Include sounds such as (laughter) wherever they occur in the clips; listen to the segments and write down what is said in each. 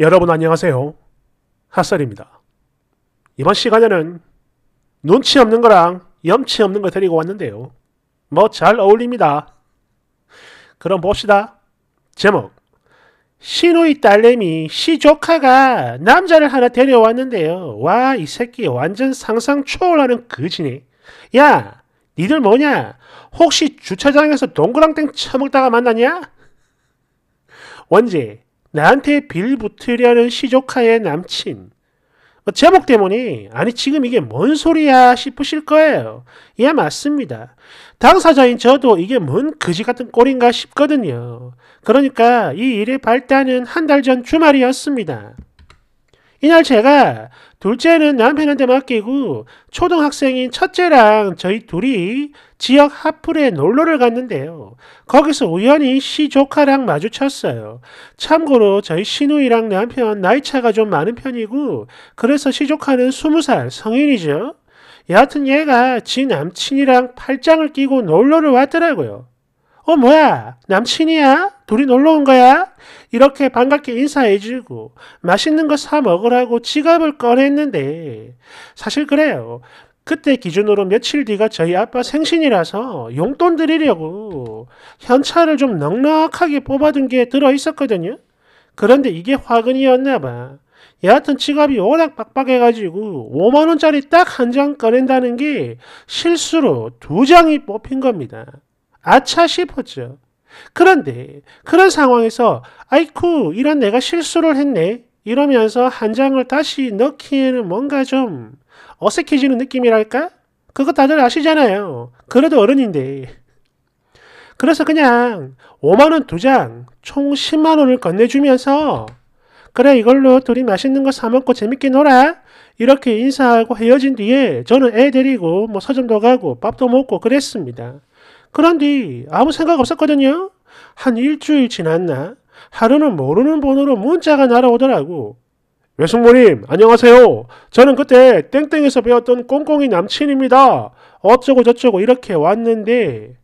여러분 안녕하세요. 핫설입니다. 이번 시간에는 눈치 없는 거랑 염치 없는 거 데리고 왔는데요. 뭐 잘 어울립니다. 그럼 봅시다. 제목 시누이 딸내미 시조카가 남자를 하나 데려왔는데요. 와 이 새끼 완전 상상 초월하는 그지네. 야 니들 뭐냐? 혹시 주차장에서 동그랑땡 처먹다가 만났냐? 원제 나한테 빌붙으려는 시조카의 남친. 어, 제목 때문에 아니 지금 이게 뭔 소리야 싶으실 거예요. 예 맞습니다. 당사자인 저도 이게 뭔 거지 같은 꼴인가 싶거든요. 그러니까 이 일의 발단은 한 달 전 주말이었습니다. 이날 제가 둘째는 남편한테 맡기고 초등학생인 첫째랑 저희 둘이 지역 하풀에 놀러를 갔는데요. 거기서 우연히 시조카랑 마주쳤어요. 참고로 저희 시누이랑 남편 나이차가 좀 많은 편이고 그래서 시조카는 20살 성인이죠. 여하튼 얘가 지 남친이랑 팔짱을 끼고 놀러를 왔더라고요. 어 뭐야 남친이야? 둘이 놀러 온 거야? 이렇게 반갑게 인사해주고 맛있는 거 사 먹으라고 지갑을 꺼냈는데 사실 그래요. 그때 기준으로 며칠 뒤가 저희 아빠 생신이라서 용돈 드리려고 현찰을 좀 넉넉하게 뽑아둔 게 들어있었거든요. 그런데 이게 화근이었나 봐. 여하튼 지갑이 워낙 빡빡해가지고 5만원짜리 딱 한 장 꺼낸다는 게 실수로 두 장이 뽑힌 겁니다. 아차 싶었죠. 그런데 그런 상황에서 아이쿠 이런 내가 실수를 했네 이러면서 한 장을 다시 넣기에는 뭔가 좀 어색해지는 느낌이랄까? 그거 다들 아시잖아요. 그래도 어른인데. 그래서 그냥 5만원 두 장, 총 10만원을 건네주면서 그래 이걸로 둘이 맛있는 거 사 먹고 재밌게 놀아 이렇게 인사하고 헤어진 뒤에 저는 애 데리고 뭐 서점도 가고 밥도 먹고 그랬습니다. 그런데 아무 생각 없었거든요. 한 일주일 지났나? 하루는 모르는 번호로 문자가 날아오더라고. 외숙모님, 안녕하세요. 저는 그때 땡땡에서 배웠던 꽁꽁이 남친입니다. 어쩌고저쩌고 이렇게 왔는데,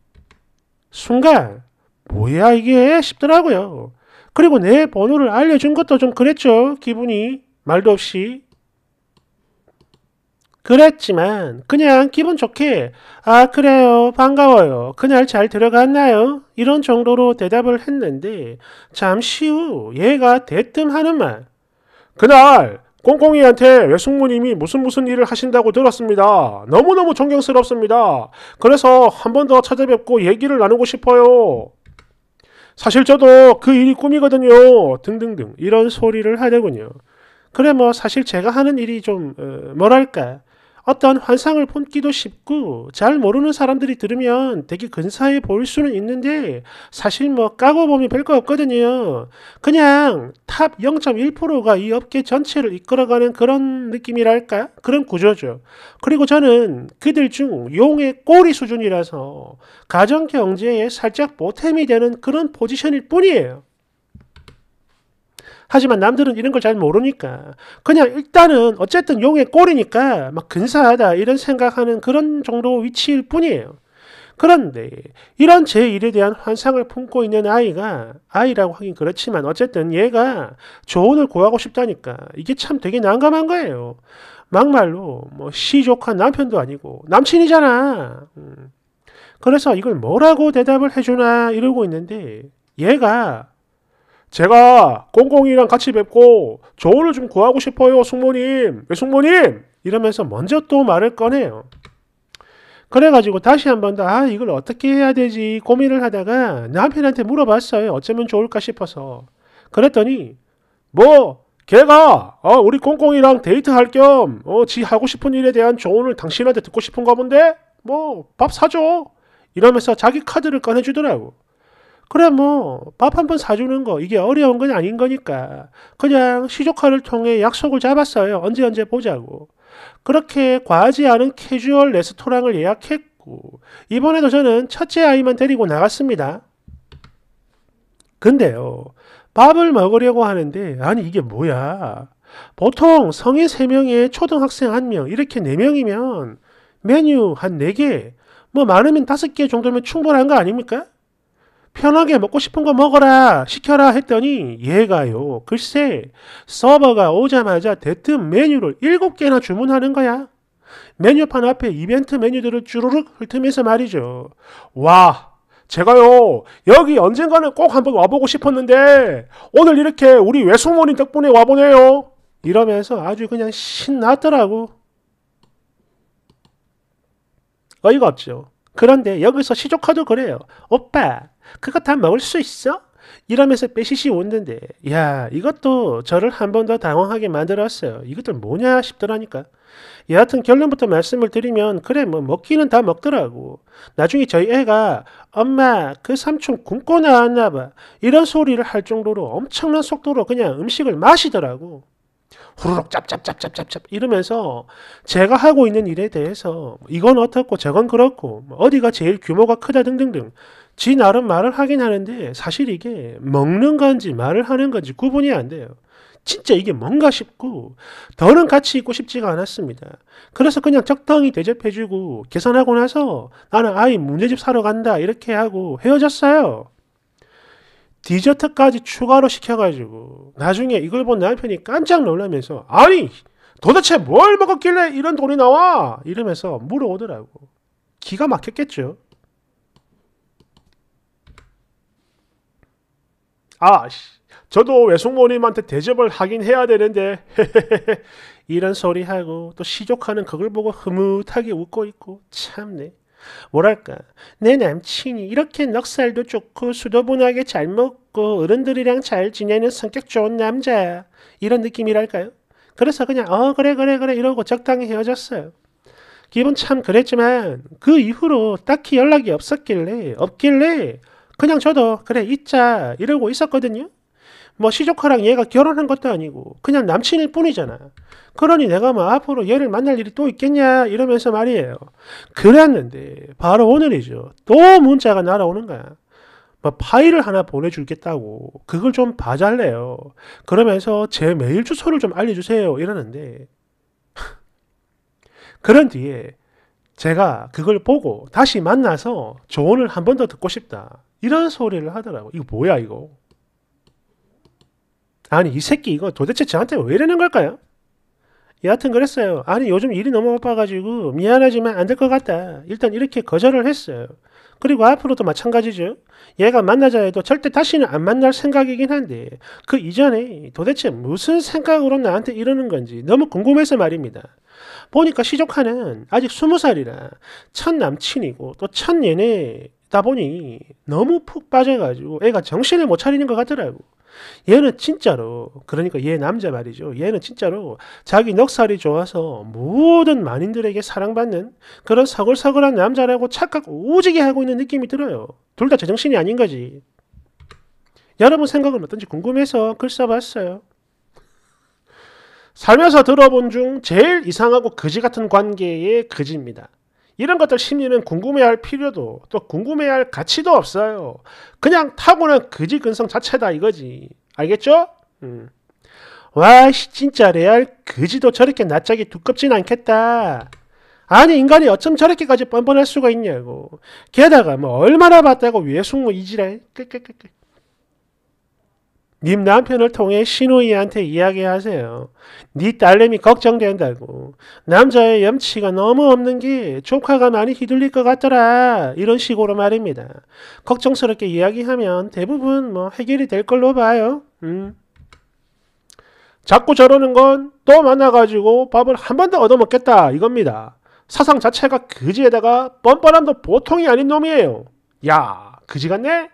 순간, 뭐야 이게 싶더라고요. 그리고 내 번호를 알려준 것도 좀 그랬죠. 기분이 말도 없이. 그랬지만 그냥 기분 좋게 아 그래요 반가워요 그날 잘 들어갔나요 이런 정도로 대답을 했는데 잠시 후 얘가 대뜸 하는 말 그날 꽁꽁이한테 외숙모님이 무슨 무슨 일을 하신다고 들었습니다. 너무너무 존경스럽습니다. 그래서 한 번 더 찾아뵙고 얘기를 나누고 싶어요. 사실 저도 그 일이 꿈이거든요. 등등등 이런 소리를 하더군요. 그래 뭐 사실 제가 하는 일이 좀 어, 뭐랄까 어떤 환상을 품기도 쉽고 잘 모르는 사람들이 들으면 되게 근사해 보일 수는 있는데 사실 뭐 까고 보면 별거 없거든요. 그냥 탑 0.1%가 이 업계 전체를 이끌어가는 그런 느낌이랄까? 그런 구조죠. 그리고 저는 그들 중 용의 꼬리 수준이라서 가정경제에 살짝 보탬이 되는 그런 포지션일 뿐이에요. 하지만 남들은 이런 걸 잘 모르니까 그냥 일단은 어쨌든 용의 꼴이니까 막 근사하다 이런 생각하는 그런 정도 위치일 뿐이에요. 그런데 이런 제 일에 대한 환상을 품고 있는 아이가 아이라고 하긴 그렇지만 어쨌든 얘가 조언을 구하고 싶다니까 이게 참 되게 난감한 거예요. 막말로 뭐 시족한 남편도 아니고 남친이잖아. 음. 그래서 이걸 뭐라고 대답을 해주나 이러고 있는데 얘가 제가 꽁꽁이랑 같이 뵙고 조언을 좀 구하고 싶어요, 숙모님. 숙모님! 이러면서 먼저 또 말을 꺼내요. 그래가지고 다시 한 번 더, 아, 이걸 어떻게 해야 되지 고민을 하다가 남편한테 물어봤어요. 어쩌면 좋을까 싶어서. 그랬더니, 뭐, 걔가, 어, 우리 꽁꽁이랑 데이트할 겸, 어, 지 하고 싶은 일에 대한 조언을 당신한테 듣고 싶은가 본데? 뭐, 밥 사줘. 이러면서 자기 카드를 꺼내주더라고. 그래 뭐 밥 한 번 사주는 거 이게 어려운 건 아닌 거니까 그냥 시조카를 통해 약속을 잡았어요. 언제 언제 보자고. 그렇게 과하지 않은 캐주얼 레스토랑을 예약했고 이번에도 저는 첫째 아이만 데리고 나갔습니다. 근데요. 밥을 먹으려고 하는데 아니 이게 뭐야. 보통 성인 3명에 초등학생 1명 이렇게 4명이면 메뉴 한 4개 뭐 많으면 5개 정도면 충분한 거 아닙니까? 편하게 먹고 싶은 거 먹어라 시켜라 했더니 얘가요 글쎄 서버가 오자마자 대뜸 메뉴를 7개나 주문하는 거야 메뉴판 앞에 이벤트 메뉴들을 주르륵 훑으면서 말이죠 와 제가요 여기 언젠가는 꼭 한번 와보고 싶었는데 오늘 이렇게 우리 외숙모님 덕분에 와보네요 이러면서 아주 그냥 신났더라고 어이가 없죠 그런데 여기서 시조카도 그래요. 오빠, 그거 다 먹을 수 있어? 이러면서 빼시시 웃는데, 야, 이것도 저를 한 번 더 당황하게 만들었어요. 이것들 뭐냐 싶더라니까. 여하튼 결론부터 말씀을 드리면, 그래, 뭐, 먹기는 다 먹더라고. 나중에 저희 애가, 엄마, 그 삼촌 굶고 나왔나봐. 이런 소리를 할 정도로 엄청난 속도로 그냥 음식을 마시더라고. 후루룩 짭짭짭짭짭짭 이러면서 제가 하고 있는 일에 대해서 뭐 이건 어떻고 저건 그렇고 뭐 어디가 제일 규모가 크다 등등등 지 나름 말을 하긴 하는데 사실 이게 먹는 건지 말을 하는 건지 구분이 안 돼요. 진짜 이게 뭔가 싶고 더는 같이 있고 싶지가 않았습니다. 그래서 그냥 적당히 대접해주고 계산하고 나서 나는 아이 문제집 사러 간다 이렇게 하고 헤어졌어요. 디저트까지 추가로 시켜가지고 나중에 이걸 본 남편이 깜짝 놀라면서 아니 도대체 뭘 먹었길래 이런 돈이 나와 이러면서 물어오더라고 기가 막혔겠죠 아 저도 외숙모님한테 대접을 하긴 해야 되는데 (laughs) 이런 소리하고 또 시족하는 그걸 보고 흐뭇하게 웃고 있고 참네 뭐랄까 내 남친이 이렇게 넉살도 좋고 수도분하게 잘 먹고 어른들이랑 잘 지내는 성격 좋은 남자 이런 느낌이랄까요? 그래서 그냥 어 그래 그래 그래 이러고 적당히 헤어졌어요. 기분 참 그랬지만 그 이후로 딱히 연락이 없었길래 없길래 그냥 저도 그래 있자 이러고 있었거든요. 뭐 시조카랑 얘가 결혼한 것도 아니고 그냥 남친일 뿐이잖아. 그러니 내가 뭐 앞으로 얘를 만날 일이 또 있겠냐 이러면서 말이에요. 그랬는데 바로 오늘이죠. 또 문자가 날아오는 거야. 뭐 파일을 하나 보내주겠다고 그걸 좀 봐달래요. 그러면서 제 메일 주소를 좀 알려주세요 이러는데 (laughs) 그런 뒤에 제가 그걸 보고 다시 만나서 조언을 한 번 더 듣고 싶다 이런 소리를 하더라고. 이거 뭐야 이거? 아니 이 새끼 이거 도대체 저한테 왜 이러는 걸까요? 여하튼 그랬어요. 아니 요즘 일이 너무 바빠가지고 미안하지만 안 될 것 같다. 일단 이렇게 거절을 했어요. 그리고 앞으로도 마찬가지죠. 얘가 만나자 해도 절대 다시는 안 만날 생각이긴 한데 그 이전에 도대체 무슨 생각으로 나한테 이러는 건지 너무 궁금해서 말입니다. 보니까 시조카는 아직 스무 살이라 첫 남친이고 또첫 연애 있다 보니 너무 푹 빠져가지고 애가 정신을 못 차리는 것 같더라고. 얘는 진짜로 그러니까 얘 남자 말이죠. 얘는 진짜로 자기 넉살이 좋아서 모든 만인들에게 사랑받는 그런 사글사글한 남자라고 착각 오지게 하고 있는 느낌이 들어요. 둘 다 제정신이 아닌 거지. 여러분 생각은 어떤지 궁금해서 글 써봤어요. 살면서 들어본 중 제일 이상하고 거지 같은 관계의 거지입니다. 이런 것들 심리는 궁금해할 필요도 또 궁금해할 가치도 없어요. 그냥 타고난 그지근성 자체다 이거지. 알겠죠? 음. 와, 진짜 레알 그지도 저렇게 낯짝이 두껍진 않겠다. 아니 인간이 어쩜 저렇게까지 뻔뻔할 수가 있냐고. 게다가 뭐 얼마나 봤다고 외숙모 이지랄. 끝끝끝끝. 님 남편을 통해 신우이한테 이야기하세요. 네 딸내미 걱정된다고. 남자의 염치가 너무 없는 게 조카가 많이 휘둘릴 것 같더라. 이런 식으로 말입니다. 걱정스럽게 이야기하면 대부분 뭐 해결이 될 걸로 봐요. 음. 자꾸 저러는 건 또 만나가지고 밥을 한 번 더 얻어먹겠다 이겁니다. 사상 자체가 그지에다가 뻔뻔함도 보통이 아닌 놈이에요. 야, 그지 같네?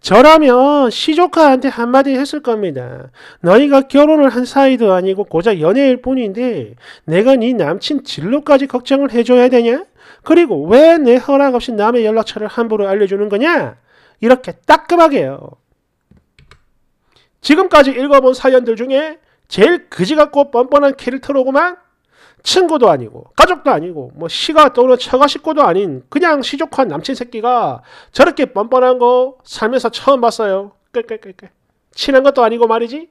저라면 시조카한테 한마디 했을 겁니다. 너희가 결혼을 한 사이도 아니고 고작 연애일 뿐인데 내가 네 남친 진로까지 걱정을 해줘야 되냐? 그리고 왜 내 허락 없이 남의 연락처를 함부로 알려주는 거냐? 이렇게 따끔하게요. 지금까지 읽어본 사연들 중에 제일 그지 같고 뻔뻔한 캐릭터로구만. 친구도 아니고 가족도 아니고 뭐 시가 떠오르 처가 식구도 아닌 그냥 시족한 남친 새끼가 저렇게 뻔뻔한 거 살면서 처음 봤어요. 끌끌끌끌. 친한 것도 아니고 말이지.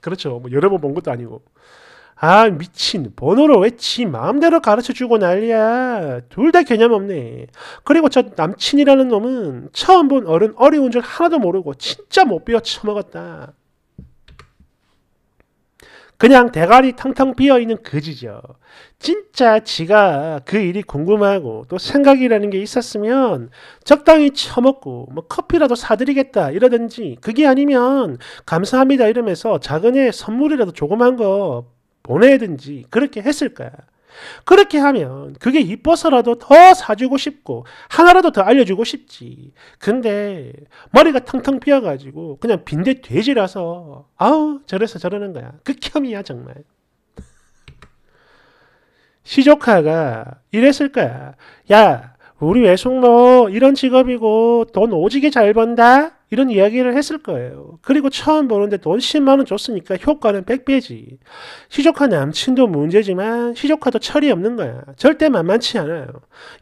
그렇죠. 뭐 여러 번 본 것도 아니고. 아 미친 번호로왜지 마음대로 가르쳐주고 난리야 둘 다 개념 없네 그리고 저 남친이라는 놈은 처음 본 어른 어려운 줄 하나도 모르고 진짜 못배워 처먹었다 그냥 대가리 텅텅 비어있는 그지죠. 진짜 지가 그 일이 궁금하고 또 생각이라는 게 있었으면 적당히 처먹고 뭐 커피라도 사드리겠다 이러든지 그게 아니면 감사합니다 이러면서 작은 애 선물이라도 조그만 거 보내든지 그렇게 했을 거야. 그렇게 하면 그게 이뻐서라도 더 사주고 싶고 하나라도 더 알려주고 싶지. 근데 머리가 텅텅 비어가지고 그냥 빈대 돼지라서 아우 저래서 저러는 거야. 극혐이야 그 정말. 시조카가 이랬을 거야. 야 우리 외숙모 이런 직업이고 돈 오지게 잘 번다. 이런 이야기를 했을 거예요. 그리고 처음 보는데 돈 10만 원 줬으니까 효과는 100배지. 시조카 남친도 문제지만 시조카도 철이 없는 거야. 절대 만만치 않아요.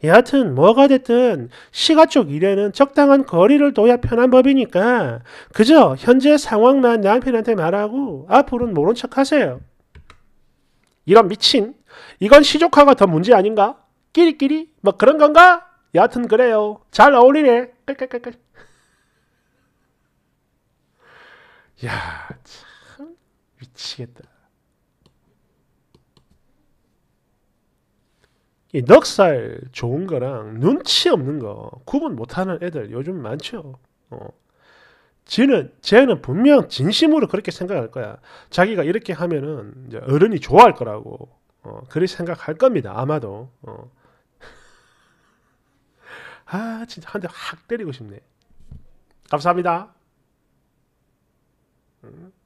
여하튼 뭐가 됐든 시가 쪽 일에는 적당한 거리를 둬야 편한 법이니까 그저 현재 상황만 남편한테 말하고 앞으로는 모른 척 하세요. 이런 미친 이건 시조카가 더 문제 아닌가? 끼리끼리 뭐 그런 건가? 여하튼 그래요. 잘 어울리네. 깔깔깔깔. 야, 참 미치겠다. 이 넉살 좋은 거랑 눈치 없는 거 구분 못하는 애들 요즘 많죠. 어. 지는 쟤는 분명 진심으로 그렇게 생각할 거야. 자기가 이렇게 하면은 이제 어른이 좋아할 거라고 어, 그리 생각할 겁니다. 아마도 어. (laughs) 아 진짜 한 대 확 때리고 싶네. 감사합니다. Mm -hmm.